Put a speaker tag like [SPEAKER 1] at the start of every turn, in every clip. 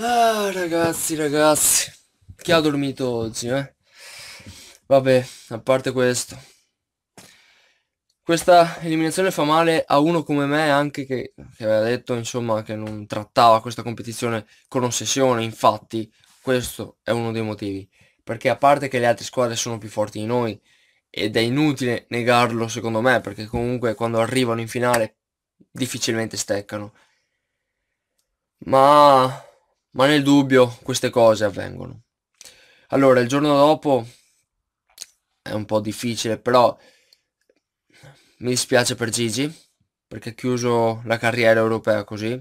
[SPEAKER 1] Ah, ragazzi, ragazzi. Chi ha dormito oggi, eh? Vabbè, a parte questo. Questa eliminazione fa male a uno come me anche che, che aveva detto insomma che non trattava questa competizione con ossessione, infatti questo è uno dei motivi. Perché a parte che le altre squadre sono più forti di noi ed è inutile negarlo secondo me perché comunque quando arrivano in finale difficilmente steccano. Ma ma nel dubbio queste cose avvengono. Allora, il giorno dopo è un po' difficile, però mi dispiace per Gigi, perché ha chiuso la carriera europea così.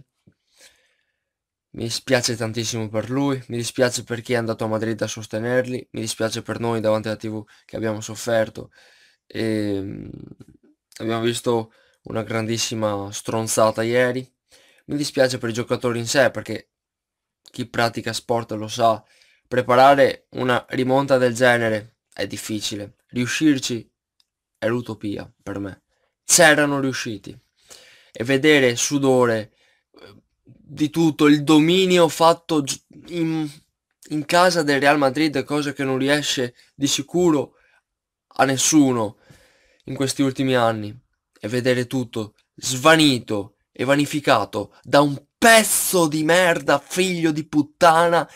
[SPEAKER 1] Mi dispiace tantissimo per lui, mi dispiace per chi è andato a Madrid a sostenerli, mi dispiace per noi davanti alla TV che abbiamo sofferto. E ehm, abbiamo visto una grandissima stronzata ieri. Mi dispiace per i giocatori in sé perché chi pratica sport lo sa, preparare una rimonta del genere è difficile, riuscirci è l'utopia per me. C'erano riusciti e vedere sudore eh, di tutto, il dominio fatto in, in casa del Real Madrid, cosa che non riesce di sicuro a nessuno in questi ultimi anni, e vedere tutto svanito e vanificato da un pezzo di merda, figlio di puttana,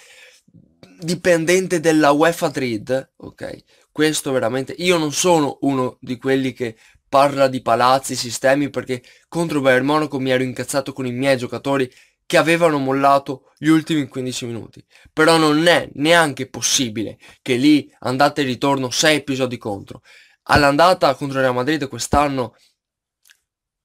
[SPEAKER 1] dipendente della UEFA Trade, ok? Questo veramente, io non sono uno di quelli che parla di palazzi, sistemi, perché contro Bayern Monaco mi ero incazzato con i miei giocatori che avevano mollato gli ultimi 15 minuti. Però non è neanche possibile che lì andate e ritorno 6 episodi contro. All'andata contro Real Madrid quest'anno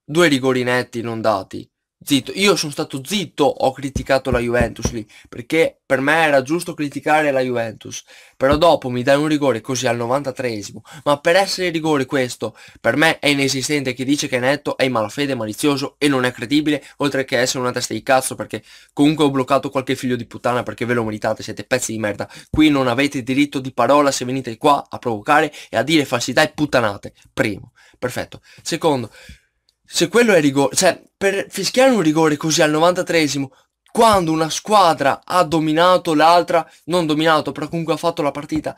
[SPEAKER 1] due rigori netti non dati, Zitto, io sono stato zitto, ho criticato la Juventus lì, perché per me era giusto criticare la Juventus, però dopo mi dai un rigore così al 93esimo, ma per essere rigore questo, per me è inesistente chi dice che è Netto è in malafede, malizioso e non è credibile, oltre che essere una testa di cazzo, perché comunque ho bloccato qualche figlio di puttana perché ve lo meritate, siete pezzi di merda, qui non avete diritto di parola se venite qua a provocare e a dire falsità e puttanate, primo, perfetto, secondo, se quello è rigore, cioè per fischiare un rigore così al 93esimo, quando una squadra ha dominato l'altra, non dominato, però comunque ha fatto la partita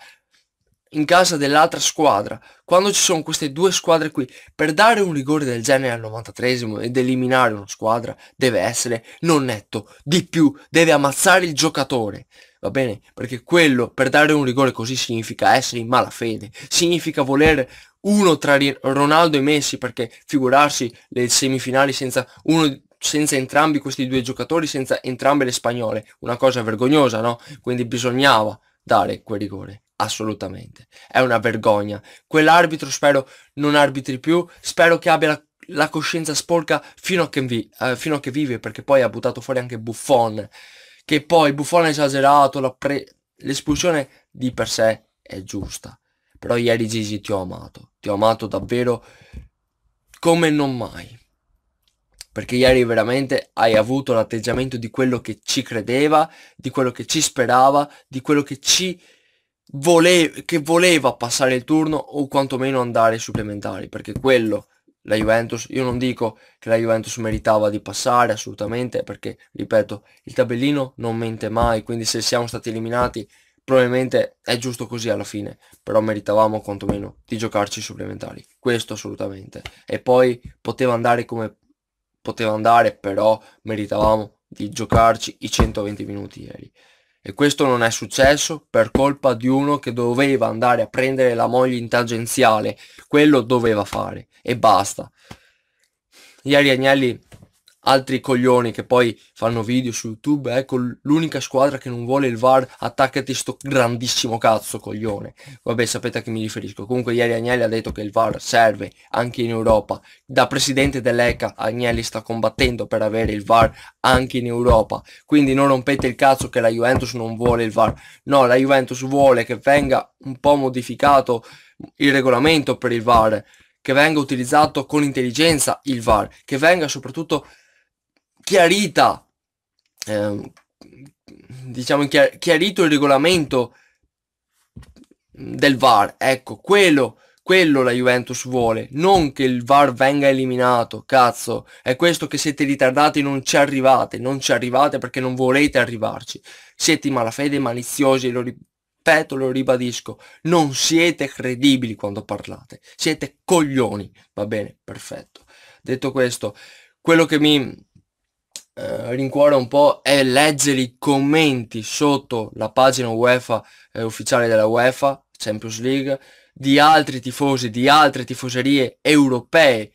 [SPEAKER 1] in casa dell'altra squadra, quando ci sono queste due squadre qui, per dare un rigore del genere al 93esimo ed eliminare una squadra, deve essere non netto, di più, deve ammazzare il giocatore. Va bene? Perché quello, per dare un rigore così, significa essere in malafede, significa voler uno tra Ronaldo e Messi, perché figurarsi le semifinali senza, uno, senza entrambi questi due giocatori, senza entrambe le spagnole, una cosa vergognosa, no? Quindi bisognava dare quel rigore, assolutamente. È una vergogna. Quell'arbitro spero non arbitri più, spero che abbia la, la coscienza sporca fino a, che vi, eh, fino a che vive, perché poi ha buttato fuori anche Buffon, che poi Buffon ha esagerato, l'espulsione di per sé è giusta però ieri Gigi ti ho amato, ti ho amato davvero come non mai. Perché ieri veramente hai avuto l'atteggiamento di quello che ci credeva, di quello che ci sperava, di quello che ci voleva, che voleva passare il turno o quantomeno andare ai supplementari. Perché quello la Juventus, io non dico che la Juventus meritava di passare assolutamente perché, ripeto, il tabellino non mente mai, quindi se siamo stati eliminati probabilmente è giusto così alla fine, però meritavamo quantomeno di giocarci i supplementari, questo assolutamente. E poi poteva andare come poteva andare, però meritavamo di giocarci i 120 minuti ieri. E questo non è successo per colpa di uno che doveva andare a prendere la moglie in tangenziale, quello doveva fare e basta. Ieri Agnelli altri coglioni che poi fanno video su YouTube, ecco l'unica squadra che non vuole il VAR, attaccati sto grandissimo cazzo coglione. Vabbè, sapete a chi mi riferisco. Comunque ieri Agnelli ha detto che il VAR serve anche in Europa. Da presidente dell'ECA Agnelli sta combattendo per avere il VAR anche in Europa. Quindi non rompete il cazzo che la Juventus non vuole il VAR. No, la Juventus vuole che venga un po' modificato il regolamento per il VAR che venga utilizzato con intelligenza il VAR, che venga soprattutto chiarita, eh, diciamo chiarito il regolamento del VAR. Ecco, quello, quello la Juventus vuole, non che il VAR venga eliminato, cazzo. È questo che siete ritardati, non ci arrivate, non ci arrivate perché non volete arrivarci. Siete in malafede, maliziosi, lo ripeto, lo ribadisco. Non siete credibili quando parlate, siete coglioni. Va bene, perfetto. Detto questo, quello che mi eh, rincuora un po' è leggere i commenti sotto la pagina UEFA eh, ufficiale della UEFA, Champions League, di altri tifosi, di altre tifoserie europee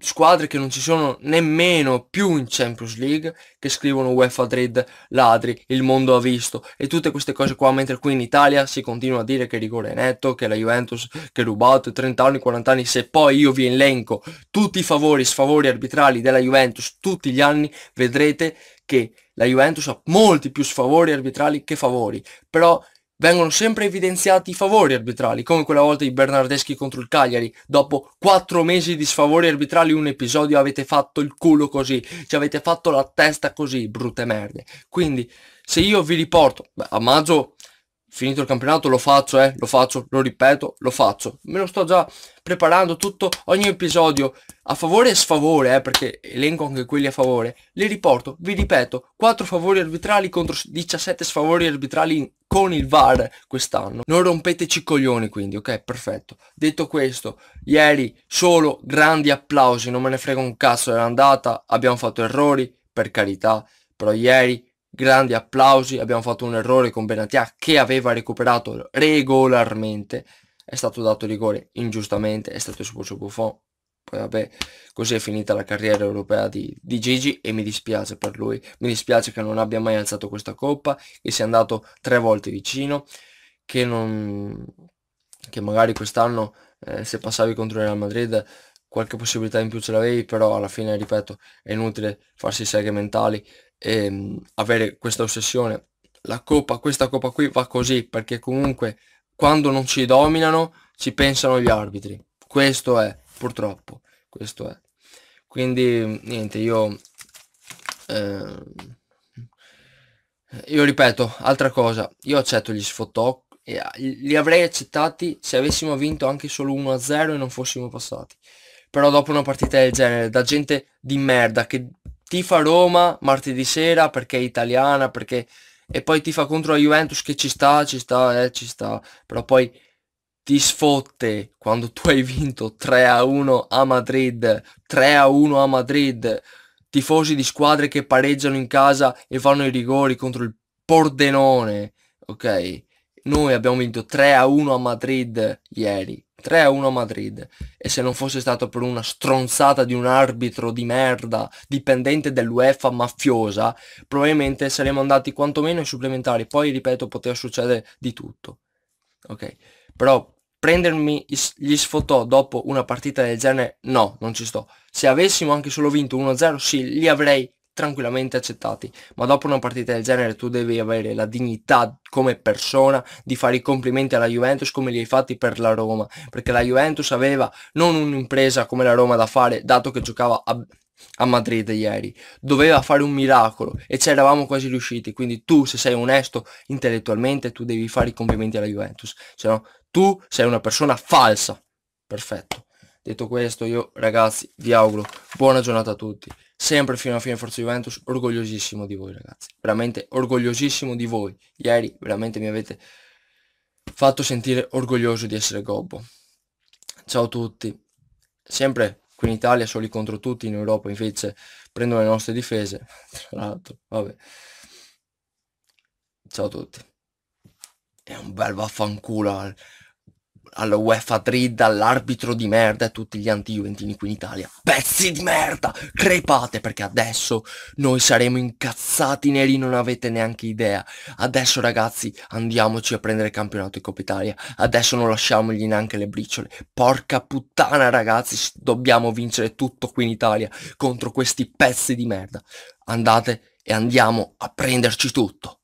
[SPEAKER 1] squadre che non ci sono nemmeno più in Champions League che scrivono UEFA Dread ladri, il mondo ha visto e tutte queste cose qua mentre qui in Italia si continua a dire che rigore è netto, che la Juventus che rubato 30 anni, 40 anni se poi io vi elenco tutti i favori sfavori arbitrali della Juventus tutti gli anni vedrete che la Juventus ha molti più sfavori arbitrali che favori però vengono sempre evidenziati i favori arbitrali, come quella volta di Bernardeschi contro il Cagliari. Dopo quattro mesi di sfavori arbitrali, un episodio avete fatto il culo così, ci avete fatto la testa così, brutte merde. Quindi, se io vi riporto, beh, a maggio, finito il campionato, lo faccio, eh, lo faccio, lo ripeto, lo faccio. Me lo sto già preparando tutto, ogni episodio, a favore e sfavore, eh, perché elenco anche quelli a favore, li riporto, vi ripeto, quattro favori arbitrali contro 17 sfavori arbitrali con il VAR quest'anno. Non rompeteci i coglioni quindi, ok? Perfetto. Detto questo, ieri solo grandi applausi, non me ne frega un cazzo dell'andata, abbiamo fatto errori, per carità, però ieri grandi applausi, abbiamo fatto un errore con Benatia che aveva recuperato regolarmente, è stato dato rigore ingiustamente, è stato espulso Buffon, poi vabbè, così è finita la carriera europea di, di, Gigi e mi dispiace per lui. Mi dispiace che non abbia mai alzato questa coppa, che sia andato tre volte vicino, che, non, che magari quest'anno eh, se passavi contro il Real Madrid qualche possibilità in più ce l'avevi, però alla fine, ripeto, è inutile farsi seghe mentali e mh, mm, avere questa ossessione. La coppa, questa coppa qui va così, perché comunque quando non ci dominano ci pensano gli arbitri. Questo è, purtroppo, questo è. Quindi, niente, io... Eh, io ripeto, altra cosa, io accetto gli sfotò, ah, li avrei accettati se avessimo vinto anche solo 1-0 e non fossimo passati. Però dopo una partita del genere, da gente di merda che tifa Roma martedì sera perché è italiana, perché... E poi ti fa contro la Juventus che ci sta, ci sta, eh, ci sta. Però poi ti sfotte quando tu hai vinto 3 a 1 a Madrid, 3 a 1 a Madrid, tifosi di squadre che pareggiano in casa e fanno i rigori contro il Pordenone, ok? Noi abbiamo vinto 3 a 1 a Madrid ieri, 3 a 1 a Madrid, e se non fosse stato per una stronzata di un arbitro di merda, dipendente dell'UEFA mafiosa, probabilmente saremmo andati quantomeno ai supplementari, poi ripeto poteva succedere di tutto, ok? Però prendermi gli sfotò dopo una partita del genere, no, non ci sto. Se avessimo anche solo vinto 1-0, sì, li avrei tranquillamente accettati, ma dopo una partita del genere tu devi avere la dignità come persona di fare i complimenti alla Juventus come li hai fatti per la Roma, perché la Juventus aveva non un'impresa come la Roma da fare, dato che giocava a, a Madrid ieri, doveva fare un miracolo e ci eravamo quasi riusciti, quindi tu se sei onesto intellettualmente tu devi fare i complimenti alla Juventus, se no tu sei una persona falsa. Perfetto. Detto questo io ragazzi vi auguro buona giornata a tutti, sempre fino a fine Forza Juventus, orgogliosissimo di voi ragazzi, veramente orgogliosissimo di voi, ieri veramente mi avete fatto sentire orgoglioso di essere gobbo. Ciao a tutti, sempre qui in Italia soli contro tutti, in Europa invece prendono le nostre difese, tra l'altro, vabbè. Ciao a tutti. È un bel vaffanculo eh alla UEFA 3, all'arbitro di merda e tutti gli anti-juventini qui in Italia. Pezzi di merda! Crepate perché adesso noi saremo incazzati neri, non avete neanche idea. Adesso ragazzi andiamoci a prendere il campionato di Coppa Italia. Adesso non lasciamogli neanche le briciole. Porca puttana ragazzi, dobbiamo vincere tutto qui in Italia contro questi pezzi di merda. Andate e andiamo a prenderci tutto.